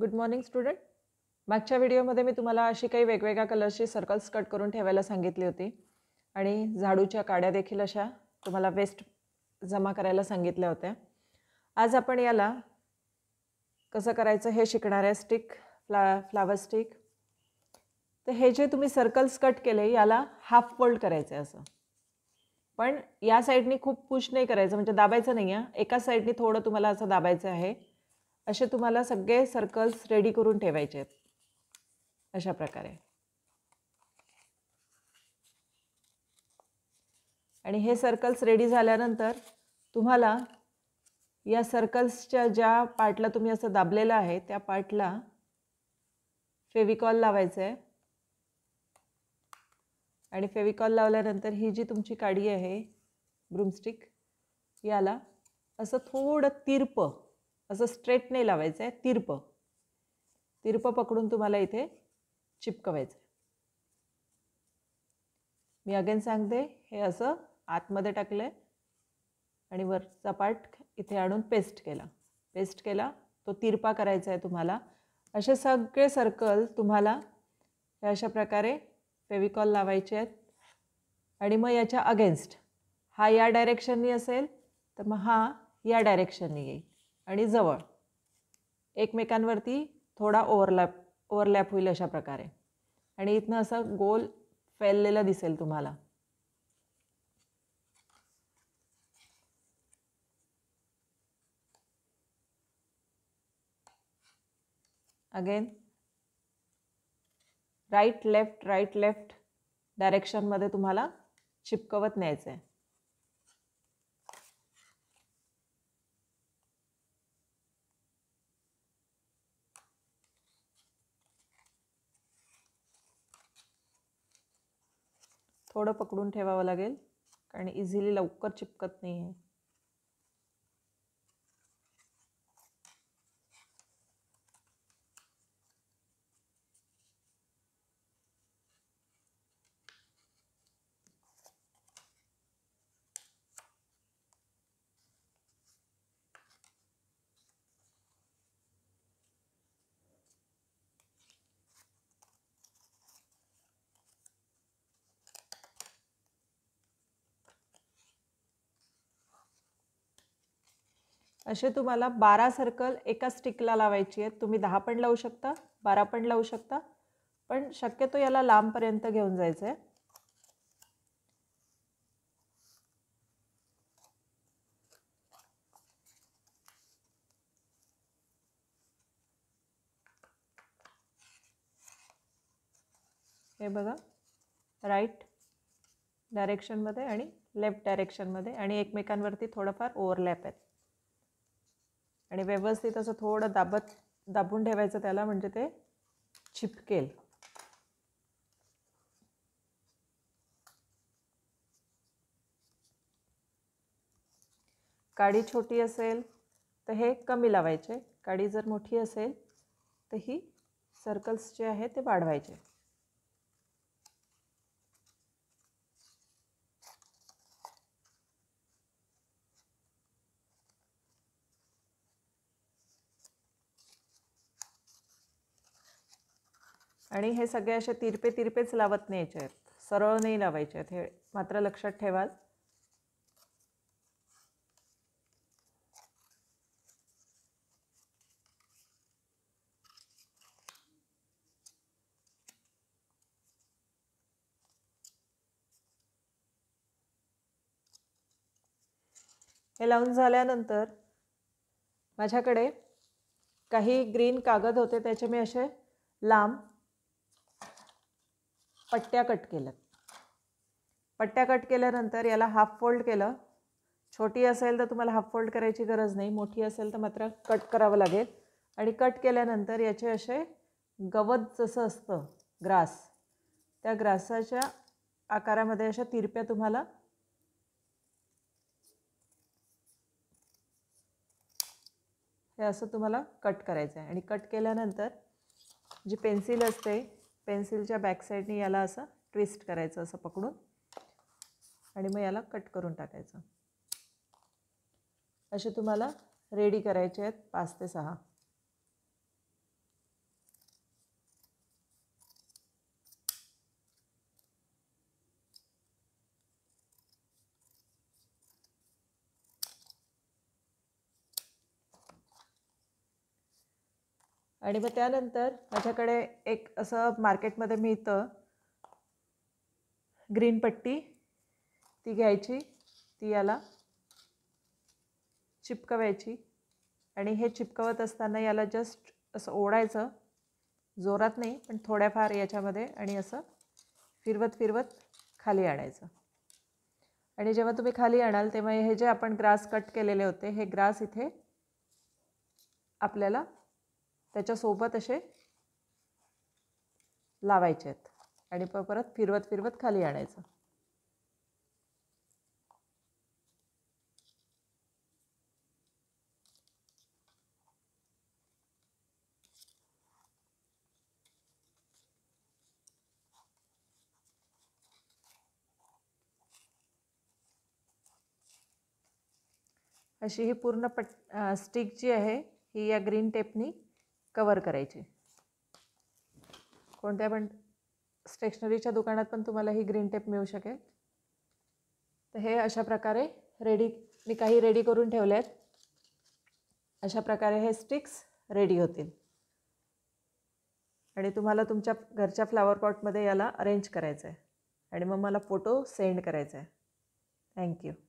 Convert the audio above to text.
good morning student मागच्या व्हिडिओमध्ये मी तुम्हाला अशी काही वेगवेगळ्या कलर्सची सर्कल्स कट करून ठेवायला सांगितली होती आणि झाडूच्या काड्या देखील अशा तुम्हाला वेस्ट जमा करायला सांगितल्या होत्या आज आपण याला कसं करायचं हे शिकणार आहे स्टिक फ्ला फ्लावर स्टिक तर हे जे तुम्ही सर्कल्स कट केले याला हाफ फोल्ड करायचं आहे असं पण या साईडनी खूप पुश नाही करायचं म्हणजे दाबायचं नाही आहे एका साईडनी थोडं तुम्हाला असं दाबायचं आहे असे तुम्हाला सगळे सर्कल्स रेडी करून ठेवायचे आहेत अशा प्रकारे आणि हे सर्कल्स रेडी झाल्यानंतर तुम्हाला या सर्कल्सच्या ज्या पार्टला तुम्ही असं दाबलेलं आहे त्या पार्टला फेविकॉल लावायचं आहे आणि फेविकॉल लावल्यानंतर ही जी तुमची काडी आहे ब्रूमस्टिक याला असं थोडं तिरपं असं स्ट्रेट नाही लावायचं आहे तिरपं तिरपं पकडून तुम्हाला इथे चिपकवायचं मी अगेन सांगते हे असं आतमध्ये टाकलं आहे आणि वर सपाट इथे आणून पेस्ट केला पेस्ट केला तो तिरपा करायचा आहे तुम्हाला असे सगळे सर्कल तुम्हाला हे अशा प्रकारे फेविकॉल लावायचे आहेत आणि मग याच्या अगेन्स्ट हा या डायरेक्शननी असेल तर मग हा या डायरेक्शननी येईल आणि जवळ एकमेकांवरती थोडा ओव्हरलॅप ओव्हरलॅप होईल अशा प्रकारे आणि इथनं असं गोल फैललेला दिसेल तुम्हाला again right left right left डायरेक्शनमध्ये तुम्हाला चिपकवत न्यायचं आहे थोडं पकडून ठेवावं लागेल कारण इझिली लवकर चिपकत नाही आहे असे तुम्हाला बारा सर्कल एका स्टिकला लावायची आहेत तुम्ही दहा पण लावू शकता बारा पण लावू शकता पण शक्यतो याला लांबपर्यंत घेऊन जायचं आहे हे बघा राईट डायरेक्शनमध्ये आणि लेफ्ट डायरेक्शनमध्ये आणि एकमेकांवरती थोडंफार ओव्हरलॅप आहेत आणि व्यवस्थित असं थोडं दाबत दाबून ठेवायचं त्याला म्हणजे ते चिपकेल काडी छोटी असेल तर हे कमी लावायचे काडी जर मोठी असेल तर ही सर्कल्स जे आहे ते वाढवायचे आणि हे सगळे असे तिरपे तिरपेच लावत न्यायचे आहेत सरळ नाही लावायचे आहेत हे मात्र लक्षात ठेवाल हे लावून झाल्यानंतर माझ्याकडे काही ग्रीन कागद होते त्याचे मी असे लांब पट्ट्या कट केल्यात पट्ट्या कट केल्यानंतर याला हाफ फोल्ड केलं छोटी असेल तर तुम्हाला हाफ फोल्ड करायची गरज नाही मोठी असेल तर मात्र कट करावं लागेल आणि कट केल्यानंतर याचे असे गवत जसं असतं ग्रास त्या ग्रासाच्या आकारामध्ये अशा तिरप्या तुम्हाला हे असं तुम्हाला कट करायचं आहे आणि कट केल्यानंतर जी पेन्सिल असते पेन्सिलच्या बॅकसाईडने याला असं ट्विस्ट करायचं असं पकडून आणि मग याला कट करून टाकायचं असे तुम्हाला रेडी करायचे आहेत पाच ते सहा आणि मग त्यानंतर माझ्याकडे एक असं मार्केटमध्ये मिळतं ग्रीन पट्टी ती घ्यायची ती याला चिपकवायची आणि हे चिपकवत असताना याला जस्ट असं ओढायचं जोरात नाही पण थोड्याफार याच्यामध्ये आणि असं फिरवत फिरवत खाली आणायचं आणि जेव्हा तुम्ही खाली आणाल तेव्हा हे जे आपण ग्रास कट केलेले होते हे ग्रास इथे आपल्याला त्याच्यासोबत असे लावायचे आहेत आणि परत फिरवत फिरवत खाली आणायचं अशी ही पूर्ण पट स्टिक जी आहे ही या ग्रीन टेपनी कवर करायची कोणत्या पण स्टेशनरीच्या दुकानात पण तुम्हाला ही ग्रीन टेप मिळू शकेल तर हे अशा प्रकारे रेडी मी काही रेडी करून ठेवले आहेत अशा प्रकारे हे स्टिक्स रेडी होतील आणि तुम्हाला तुमच्या घरच्या फ्लावर पॉटमध्ये याला अरेंज करायचं आहे आणि मग मला फोटो सेंड करायचा आहे थँक्यू